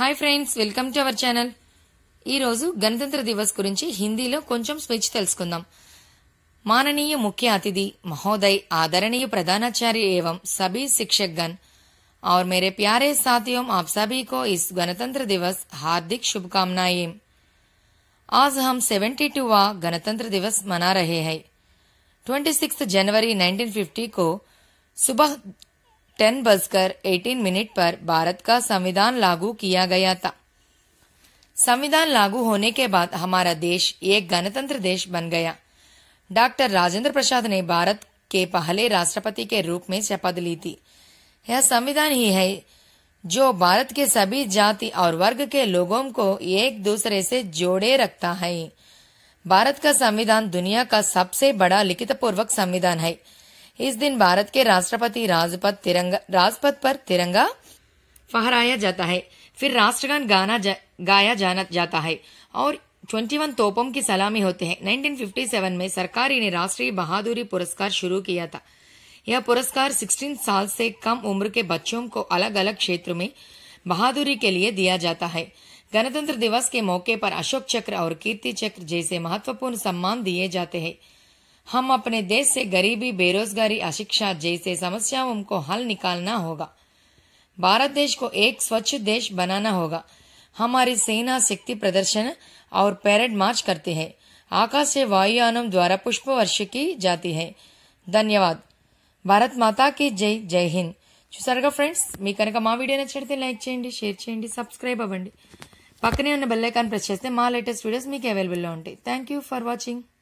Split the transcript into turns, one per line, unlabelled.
hi friends welcome to our channel ఈరోజు గణతంత్ర దివస్ గురించి హిందీలో కొంచెం స్పీచ్ తెలుసుకుందాం మాననీయ ముఖ్య అతిథి మహోదయ్ ఆదరణీయ ప్రధానాచార్య ఏవం సభీ శిక్షక్ గన్ ఆర్ మేరే ప్యారే సాథియోం ఆప్ సబీ కో ఇస్ గణతంత్ర దివస్ హార్దిక్ శుభకామనాయం ఆజ్ హమ్ సెవెంటీ టూ వా గణతంత్ర దివస్ మనా రహే హై twenty sixth January nineteen fifty కో సుభాష్ टेन बजकर एटीन मिनट पर भारत का संविधान लागू किया गया था संविधान लागू होने के बाद हमारा देश एक गणतंत्र देश बन गया डॉक्टर राजेंद्र प्रसाद ने भारत के पहले राष्ट्रपति के रूप में शपथ ली थी यह संविधान ही है जो भारत के सभी जाति और वर्ग के लोगों को एक दूसरे से जोड़े रखता है भारत का संविधान दुनिया का सबसे बड़ा लिखित पूर्वक संविधान है इस दिन भारत के राष्ट्रपति राजपथ तिरंगा राजपथ पर तिरंगा फहराया जाता है फिर राष्ट्रगान गाना जा, गाया जाना जाता है और 21 तोपों की सलामी होते हैं 1957 में सरकार इन्हें राष्ट्रीय बहादुरी पुरस्कार शुरू किया था यह पुरस्कार 16 साल से कम उम्र के बच्चों को अलग अलग क्षेत्र में बहादुरी के लिए दिया जाता है गणतंत्र दिवस के मौके पर अशोक चक्र और कीर्ति चक्र जैसे महत्वपूर्ण सम्मान दिए जाते हैं हम अपने देश से गरीबी बेरोजगारी अशिक्षा जैसे समस्याओं को हल निकालना होगा भारत देश को एक स्वच्छ देश बनाना होगा हमारी सेना शक्ति प्रदर्शन और पैरेड मार्च करते हैं आकाश से वायुयानों द्वारा पुष्प वर्ष की जाती है धन्यवाद भारत माता की जय जय हिंद चूसा फ्रेंड्स का वीडियो नचते like check share check subscribe अवि पक्ने बेलैका प्रेस लेटेस्ट वीडियो अवेलबल्ला थैंक यू फर्वाचिंग